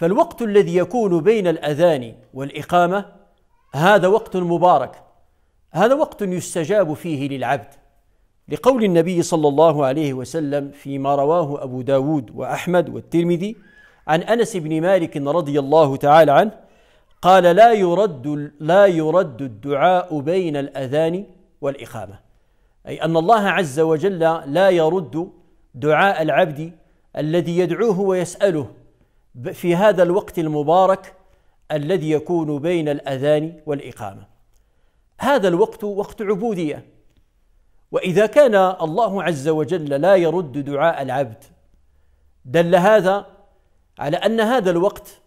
فالوقت الذي يكون بين الاذان والاقامه هذا وقت مبارك هذا وقت يستجاب فيه للعبد لقول النبي صلى الله عليه وسلم فيما رواه ابو داود واحمد والترمذي عن انس بن مالك رضي الله تعالى عنه قال لا يرد لا يرد الدعاء بين الاذان والاقامه اي ان الله عز وجل لا يرد دعاء العبد الذي يدعوه ويساله في هذا الوقت المبارك الذي يكون بين الاذان والاقامه هذا الوقت وقت عبوديه واذا كان الله عز وجل لا يرد دعاء العبد دل هذا على ان هذا الوقت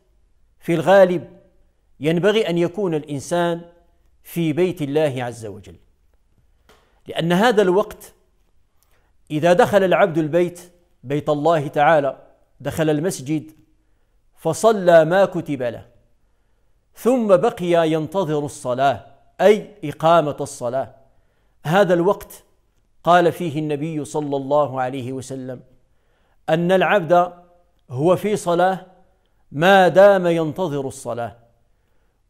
في الغالب ينبغي ان يكون الانسان في بيت الله عز وجل لان هذا الوقت اذا دخل العبد البيت بيت الله تعالى دخل المسجد فصلى ما كتب له ثم بقي ينتظر الصلاه اي اقامه الصلاه هذا الوقت قال فيه النبي صلى الله عليه وسلم ان العبد هو في صلاه ما دام ينتظر الصلاه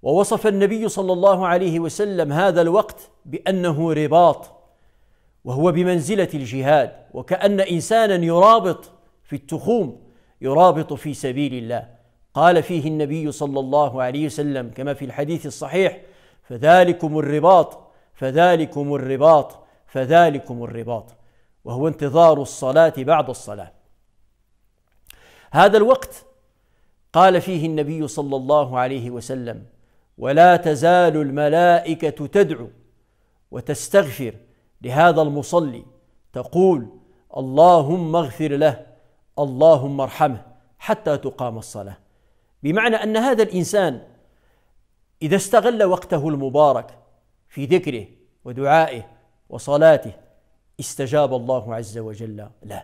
ووصف النبي صلى الله عليه وسلم هذا الوقت بانه رباط وهو بمنزله الجهاد وكان انسانا يرابط في التخوم يرابط في سبيل الله قال فيه النبي صلى الله عليه وسلم كما في الحديث الصحيح فذلكم الرباط فذلكم الرباط فذلكم الرباط وهو انتظار الصلاة بعد الصلاة هذا الوقت قال فيه النبي صلى الله عليه وسلم ولا تزال الملائكة تدعو وتستغفر لهذا المصلي تقول اللهم اغفر له اللهم ارحمه حتى تقام الصلاه بمعنى ان هذا الانسان اذا استغل وقته المبارك في ذكره ودعائه وصلاته استجاب الله عز وجل له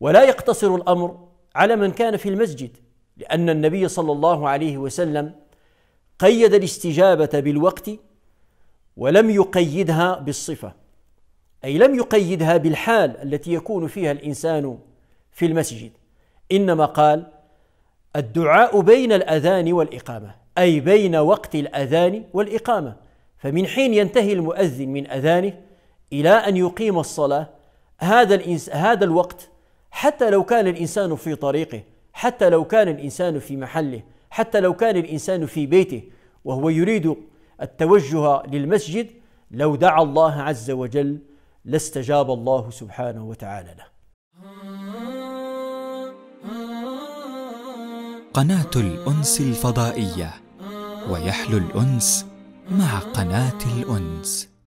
ولا يقتصر الامر على من كان في المسجد لان النبي صلى الله عليه وسلم قيد الاستجابه بالوقت ولم يقيدها بالصفه اي لم يقيدها بالحال التي يكون فيها الانسان في المسجد انما قال الدعاء بين الأذان والإقامة أي بين وقت الأذان والإقامة فمن حين ينتهي المؤذن من أذانه إلى أن يقيم الصلاة هذا الإنس هذا الوقت حتى لو كان الإنسان في طريقه حتى لو كان الإنسان في محله حتى لو كان الإنسان في بيته وهو يريد التوجه للمسجد لو دعا الله عز وجل لاستجاب الله سبحانه وتعالى له قناة الأنس الفضائية ويحلو الأنس مع قناة الأنس